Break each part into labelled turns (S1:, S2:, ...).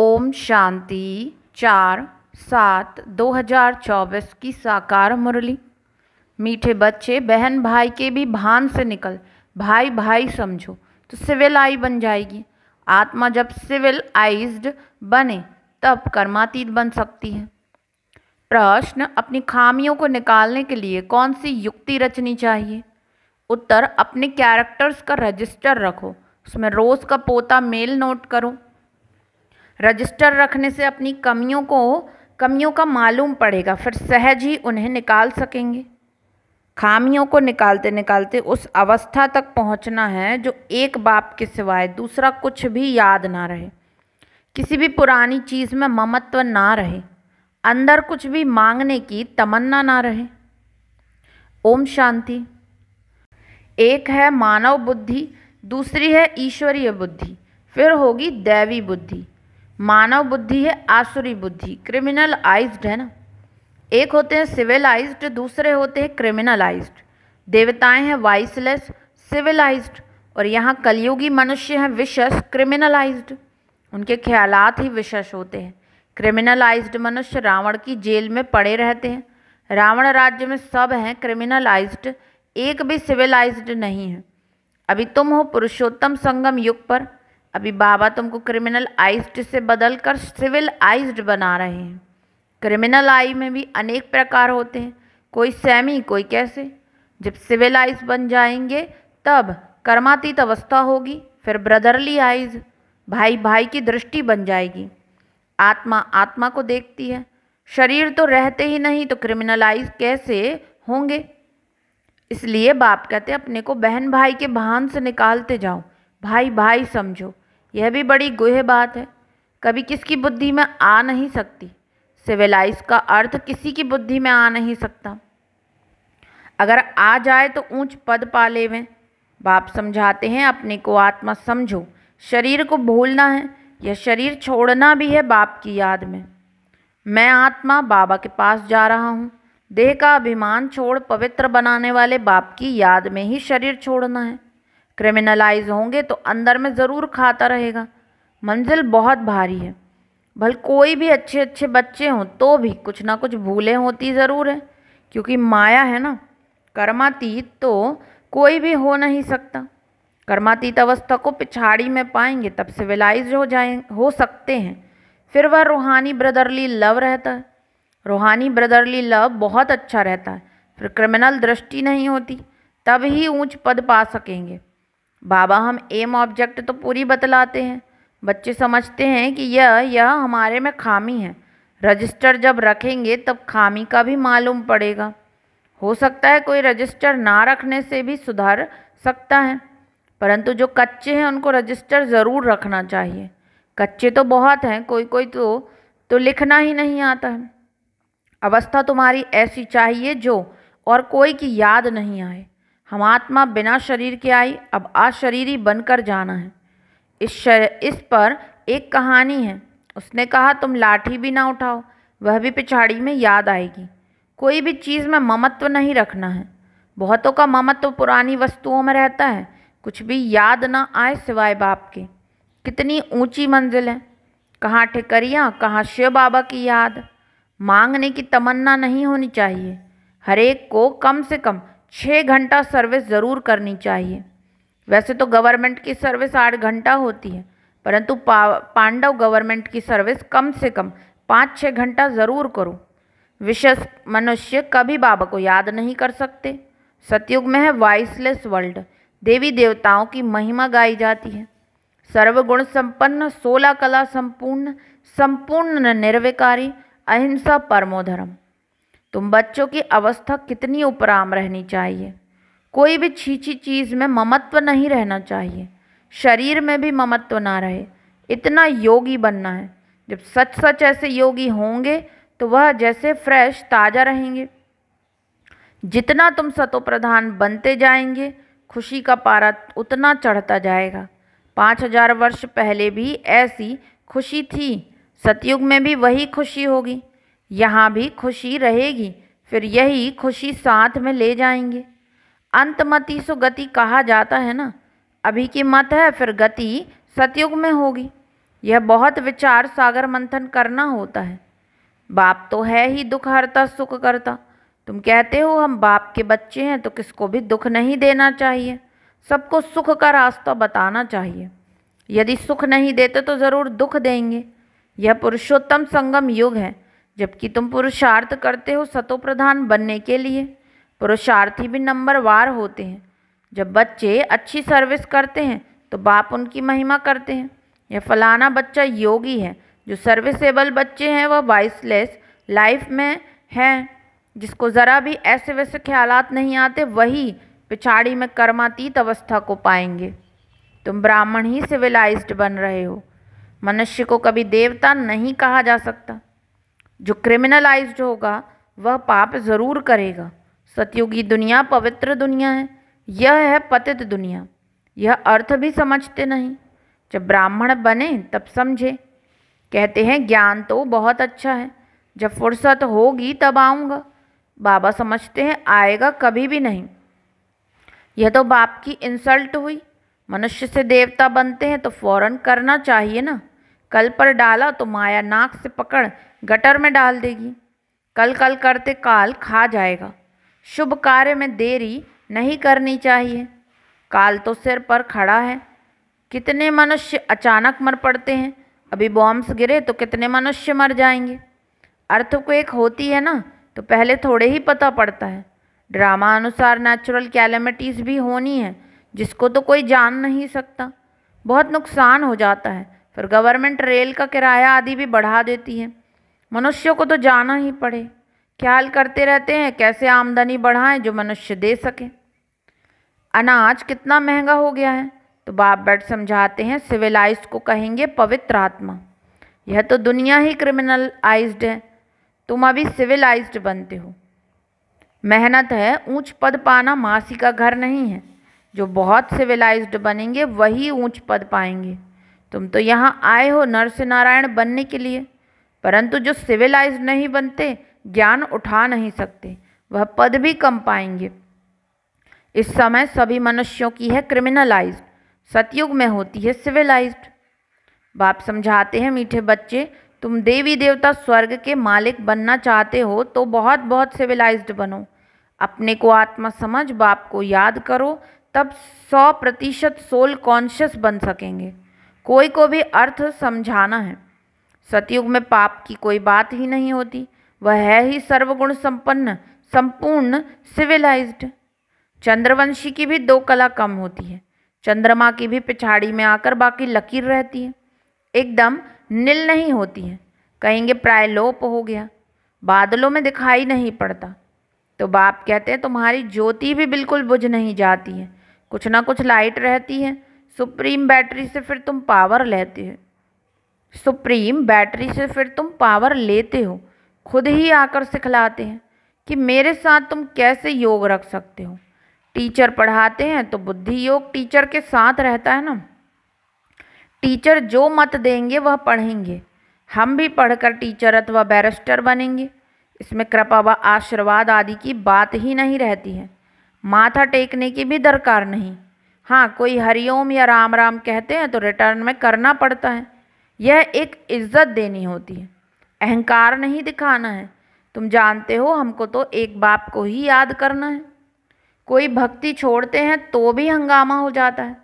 S1: ओम शांति चार सात 2024 की साकार मुरली मीठे बच्चे बहन भाई के भी भान से निकल भाई भाई समझो तो सिविल आई बन जाएगी आत्मा जब सिविल आइज्ड बने तब कर्मातीत बन सकती है प्रश्न अपनी खामियों को निकालने के लिए कौन सी युक्ति रचनी चाहिए उत्तर अपने कैरेक्टर्स का रजिस्टर रखो उसमें रोज़ का पोता मेल नोट करो रजिस्टर रखने से अपनी कमियों को कमियों का मालूम पड़ेगा फिर सहज ही उन्हें निकाल सकेंगे खामियों को निकालते निकालते उस अवस्था तक पहुंचना है जो एक बाप के सिवाय दूसरा कुछ भी याद ना रहे किसी भी पुरानी चीज़ में ममत्व ना रहे अंदर कुछ भी मांगने की तमन्ना ना रहे ओम शांति एक है मानव बुद्धि दूसरी है ईश्वरीय बुद्धि फिर होगी दैवी बुद्धि मानव बुद्धि है आसुरी बुद्धि क्रिमिनलाइज्ड है ना एक होते हैं सिविलाइज्ड दूसरे होते हैं क्रिमिनलाइज्ड देवताएं हैं वाइसलेस सिविलाइज्ड और यहाँ कलयुगी मनुष्य हैं विशस क्रिमिनलाइज्ड उनके ख्यालात ही विशस होते हैं क्रिमिनलाइज्ड मनुष्य रावण की जेल में पड़े रहते हैं रावण राज्य में सब हैं क्रिमिनलाइज्ड एक भी सिविलाइज्ड नहीं है अभी तुम हो पुरुषोत्तम संगम युग पर अभी बाबा तुमको क्रिमिनल आइज्ड से बदल कर सिविल आइज्ड बना रहे हैं क्रिमिनल आई में भी अनेक प्रकार होते हैं कोई सेमी कोई कैसे जब सिविल आइज बन जाएंगे तब कर्मातीत अवस्था होगी फिर ब्रदरली आइज भाई भाई की दृष्टि बन जाएगी आत्मा आत्मा को देखती है शरीर तो रहते ही नहीं तो क्रिमिनलाइज कैसे होंगे इसलिए बाप कहते अपने को बहन भाई के भान से निकालते जाओ भाई भाई समझो यह भी बड़ी गुह बात है कभी किसकी बुद्धि में आ नहीं सकती सिविलाइज का अर्थ किसी की बुद्धि में आ नहीं सकता अगर आ जाए तो ऊंच पद पा लेवें बाप समझाते हैं अपने को आत्मा समझो शरीर को भूलना है यह शरीर छोड़ना भी है बाप की याद में मैं आत्मा बाबा के पास जा रहा हूँ देह का अभिमान छोड़ पवित्र बनाने वाले बाप की याद में ही शरीर छोड़ना है क्रिमिनलाइज होंगे तो अंदर में ज़रूर खाता रहेगा मंजिल बहुत भारी है भल कोई भी अच्छे अच्छे बच्चे हों तो भी कुछ ना कुछ भूलें होती ज़रूर है क्योंकि माया है ना कर्मातीत तो कोई भी हो नहीं सकता कर्मातीत अवस्था को पिछाड़ी में पाएंगे तब सिविलाइज हो जाए हो सकते हैं फिर वह रूहानी ब्रदरली लव रहता है रूहानी ब्रदरली लव बहुत अच्छा रहता है फिर क्रिमिनल दृष्टि नहीं होती तब ही ऊंच पद पा सकेंगे बाबा हम एम ऑब्जेक्ट तो पूरी बतलाते हैं बच्चे समझते हैं कि यह यह हमारे में खामी है रजिस्टर जब रखेंगे तब खामी का भी मालूम पड़ेगा हो सकता है कोई रजिस्टर ना रखने से भी सुधार सकता है परंतु जो कच्चे हैं उनको रजिस्टर ज़रूर रखना चाहिए कच्चे तो बहुत हैं कोई कोई तो तो लिखना ही नहीं आता है अवस्था तुम्हारी ऐसी चाहिए जो और कोई की याद नहीं आए हम आत्मा बिना शरीर के आई अब आशरीरी बनकर जाना है इस शर, इस पर एक कहानी है उसने कहा तुम लाठी भी ना उठाओ वह भी पिछाड़ी में याद आएगी कोई भी चीज़ में ममत्व नहीं रखना है बहुतों का ममत्व पुरानी वस्तुओं में रहता है कुछ भी याद ना आए सिवाय बाप के कितनी ऊंची मंजिल है कहाँ ठिकरियाँ कहाँ शिव बाबा की याद मांगने की तमन्ना नहीं होनी चाहिए हर एक को कम से कम छः घंटा सर्विस ज़रूर करनी चाहिए वैसे तो गवर्नमेंट की सर्विस आठ घंटा होती है परंतु पांडव गवर्नमेंट की सर्विस कम से कम पाँच छः घंटा ज़रूर करो विशेष मनुष्य कभी बाबा को याद नहीं कर सकते सतयुग में है वॉइसलेस वर्ल्ड देवी देवताओं की महिमा गाई जाती है सर्वगुण संपन्न सोलह कला संपूर्ण संपूर्ण निर्विकारी अहिंसा परमोधर्म तुम बच्चों की अवस्था कितनी उपराम रहनी चाहिए कोई भी छीछी चीज़ में ममत्व नहीं रहना चाहिए शरीर में भी ममत्व ना रहे इतना योगी बनना है जब सच सच ऐसे योगी होंगे तो वह जैसे फ्रेश ताज़ा रहेंगे जितना तुम सतोप्रधान बनते जाएंगे खुशी का पारा उतना चढ़ता जाएगा पाँच हजार वर्ष पहले भी ऐसी खुशी थी सतयुग में भी वही खुशी होगी यहाँ भी खुशी रहेगी फिर यही खुशी साथ में ले जाएंगे अंतमति सो गति कहा जाता है ना अभी की मत है फिर गति सतयुग में होगी यह बहुत विचार सागर मंथन करना होता है बाप तो है ही दुख हरता सुख करता तुम कहते हो हम बाप के बच्चे हैं तो किसको भी दुख नहीं देना चाहिए सबको सुख का रास्ता बताना चाहिए यदि सुख नहीं देते तो ज़रूर दुख देंगे यह पुरुषोत्तम संगम युग है जबकि तुम पुरुषार्थ करते हो सतोप्रधान बनने के लिए पुरुषार्थी भी नंबर वार होते हैं जब बच्चे अच्छी सर्विस करते हैं तो बाप उनकी महिमा करते हैं यह फलाना बच्चा योगी है जो सर्विसेबल बच्चे हैं वह वाइसलेस लाइफ में हैं जिसको ज़रा भी ऐसे वैसे ख्याल नहीं आते वही पिछाड़ी में कर्मातीत अवस्था को पाएंगे तुम ब्राह्मण ही सिविलाइज्ड बन रहे हो मनुष्य को कभी देवता नहीं कहा जा सकता जो क्रिमिनलाइज्ड होगा वह पाप ज़रूर करेगा सतयुगी दुनिया पवित्र दुनिया है यह है पतित दुनिया यह अर्थ भी समझते नहीं जब ब्राह्मण बने तब समझे कहते हैं ज्ञान तो बहुत अच्छा है जब फुर्सत होगी तब आऊँगा बाबा समझते हैं आएगा कभी भी नहीं यह तो बाप की इंसल्ट हुई मनुष्य से देवता बनते हैं तो फौरन करना चाहिए ना कल पर डाला तो माया नाक से पकड़ गटर में डाल देगी कल कल करते काल खा जाएगा शुभ कार्य में देरी नहीं करनी चाहिए काल तो सिर पर खड़ा है कितने मनुष्य अचानक मर पड़ते हैं अभी बॉम्ब्स गिरे तो कितने मनुष्य मर जाएंगे अर्थ को एक होती है ना तो पहले थोड़े ही पता पड़ता है ड्रामा अनुसार नेचुरल कैलमिटीज़ भी होनी है जिसको तो कोई जान नहीं सकता बहुत नुकसान हो जाता है फिर गवर्नमेंट रेल का किराया आदि भी बढ़ा देती है मनुष्यों को तो जाना ही पड़े ख्याल करते रहते हैं कैसे आमदनी बढ़ाएं जो मनुष्य दे सके अनाज कितना महंगा हो गया है तो बाप बैठ समझाते हैं सिविलाइज को कहेंगे पवित्र आत्मा यह तो दुनिया ही आइज्ड है तुम अभी सिविलाइज्ड बनते हो मेहनत है ऊंच पद पाना मासी का घर नहीं है जो बहुत सिविलाइज्ड बनेंगे वही ऊंच पद पाएंगे तुम तो यहाँ आए हो नरसिंह नारायण बनने के लिए परंतु जो सिविलाइज नहीं बनते ज्ञान उठा नहीं सकते वह पद भी कम पाएंगे इस समय सभी मनुष्यों की है क्रिमिनलाइज सतयुग में होती है सिविलाइज बाप समझाते हैं मीठे बच्चे तुम देवी देवता स्वर्ग के मालिक बनना चाहते हो तो बहुत बहुत सिविलाइज्ड बनो अपने को आत्मा समझ बाप को याद करो तब सौ प्रतिशत सोल कॉन्शियस बन सकेंगे कोई को भी अर्थ समझाना है सतयुग में पाप की कोई बात ही नहीं होती वह है ही सर्वगुण संपन्न संपूर्ण सिविलाइज्ड चंद्रवंशी की भी दो कला कम होती है चंद्रमा की भी पिछाड़ी में आकर बाकी लकीर रहती है एकदम नील नहीं होती है कहेंगे प्राय लोप हो गया बादलों में दिखाई नहीं पड़ता तो बाप कहते हैं तुम्हारी ज्योति भी बिल्कुल बुझ नहीं जाती है कुछ ना कुछ लाइट रहती है सुप्रीम बैटरी से फिर तुम पावर लेते हो सुप्रीम बैटरी से फिर तुम पावर लेते हो खुद ही आकर सिखलाते हैं कि मेरे साथ तुम कैसे योग रख सकते हो टीचर पढ़ाते हैं तो बुद्धि योग टीचर के साथ रहता है ना टीचर जो मत देंगे वह पढ़ेंगे हम भी पढ़कर टीचर अथवा बैरिस्टर बनेंगे इसमें कृपा व आशीर्वाद आदि की बात ही नहीं रहती है माथा टेकने की भी दरकार नहीं हाँ कोई हरिओम या राम राम कहते हैं तो रिटर्न में करना पड़ता है यह एक इज्जत देनी होती है अहंकार नहीं दिखाना है तुम जानते हो हमको तो एक बाप को ही याद करना है कोई भक्ति छोड़ते हैं तो भी हंगामा हो जाता है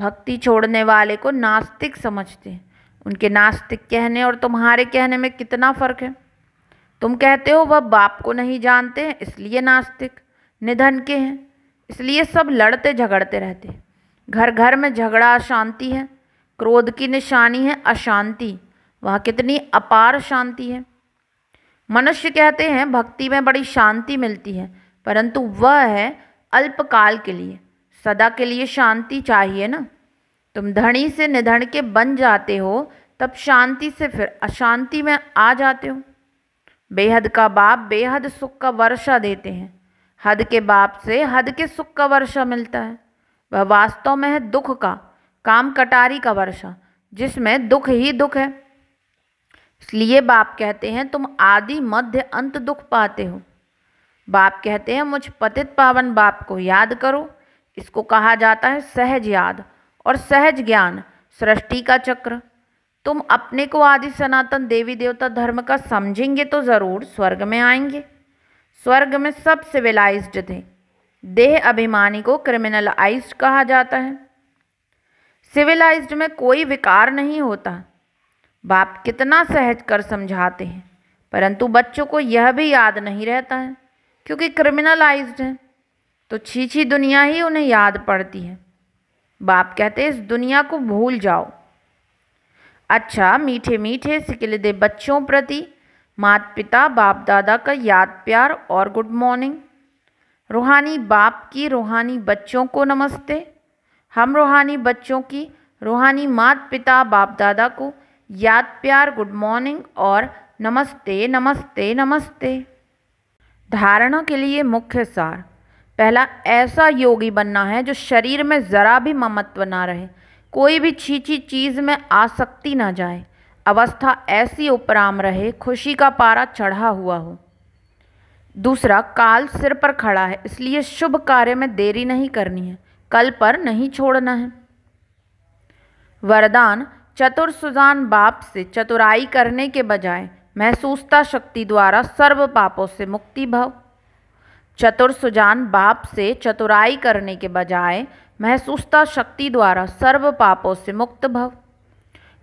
S1: भक्ति छोड़ने वाले को नास्तिक समझते हैं उनके नास्तिक कहने और तुम्हारे कहने में कितना फ़र्क है तुम कहते हो वह बाप को नहीं जानते हैं इसलिए नास्तिक निधन के हैं इसलिए सब लड़ते झगड़ते रहते घर घर में झगड़ा शांति है क्रोध की निशानी है अशांति वह कितनी अपार शांति है मनुष्य कहते हैं भक्ति में बड़ी शांति मिलती है परंतु वह है अल्पकाल के लिए सदा के लिए शांति चाहिए ना तुम धनी से निधन के बन जाते हो तब शांति से फिर अशांति में आ जाते हो बेहद का बाप बेहद सुख का वर्षा देते हैं हद के बाप से हद के सुख का वर्षा मिलता है वह वास्तव में है दुख का काम कटारी का वर्षा जिसमें दुख ही दुख है इसलिए बाप कहते हैं तुम आदि मध्य अंत दुख पाते हो बाप कहते हैं मुझ पतित पावन बाप को याद करो इसको कहा जाता है सहज याद और सहज ज्ञान सृष्टि का चक्र तुम अपने को आदि सनातन देवी देवता धर्म का समझेंगे तो ज़रूर स्वर्ग में आएंगे स्वर्ग में सब सिविलाइज्ड थे देह अभिमानी को क्रिमिनलाइज्ड कहा जाता है सिविलाइज्ड में कोई विकार नहीं होता बाप कितना सहज कर समझाते हैं परंतु बच्चों को यह भी याद नहीं रहता है क्योंकि क्रिमिनलाइज्ड है तो छीछी दुनिया ही उन्हें याद पड़ती है बाप कहते इस दुनिया को भूल जाओ अच्छा मीठे मीठे दे बच्चों प्रति मात पिता बाप दादा का याद प्यार और गुड मॉर्निंग रूहानी बाप की रूहानी बच्चों को नमस्ते हम रूहानी बच्चों की रूहानी मात पिता बाप दादा को याद प्यार गुड मॉर्निंग और नमस्ते नमस्ते नमस्ते धारणा के लिए मुख्य सार पहला ऐसा योगी बनना है जो शरीर में ज़रा भी ममत्व ना रहे कोई भी छींची चीज़ में आसक्ति ना जाए अवस्था ऐसी उपराम रहे खुशी का पारा चढ़ा हुआ हो दूसरा काल सिर पर खड़ा है इसलिए शुभ कार्य में देरी नहीं करनी है कल पर नहीं छोड़ना है वरदान चतुर सुजान बाप से चतुराई करने के बजाय महसूसता शक्ति द्वारा सर्व पापों से मुक्ति भव चतुर सुजान बाप से चतुराई करने के बजाय महसूसता शक्ति द्वारा सर्व पापों से मुक्त भव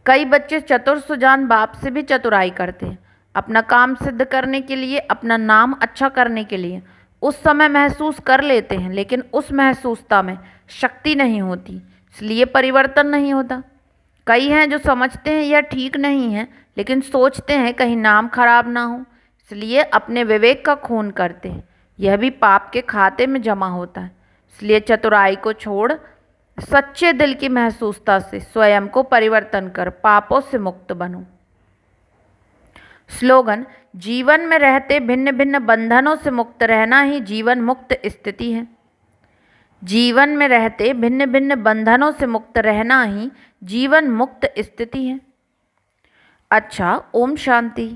S1: कई बच्चे चतुर सुजान बाप से भी चतुराई करते हैं अपना काम सिद्ध करने के लिए अपना नाम अच्छा करने के लिए उस समय महसूस कर लेते हैं लेकिन उस महसूसता में शक्ति नहीं होती इसलिए परिवर्तन नहीं होता कई हैं जो समझते हैं यह ठीक नहीं है लेकिन सोचते हैं कहीं नाम खराब ना हो इसलिए अपने विवेक का खून करते हैं यह भी पाप के खाते में जमा होता है इसलिए चतुराई को छोड़ सच्चे दिल की महसूसता से स्वयं को परिवर्तन कर पापों से मुक्त बनूँ स्लोगन जीवन में रहते भिन्न भिन्न बंधनों से मुक्त रहना ही जीवन मुक्त स्थिति है जीवन में रहते भिन्न भिन्न बंधनों से मुक्त रहना ही जीवन मुक्त स्थिति है अच्छा ओम शांति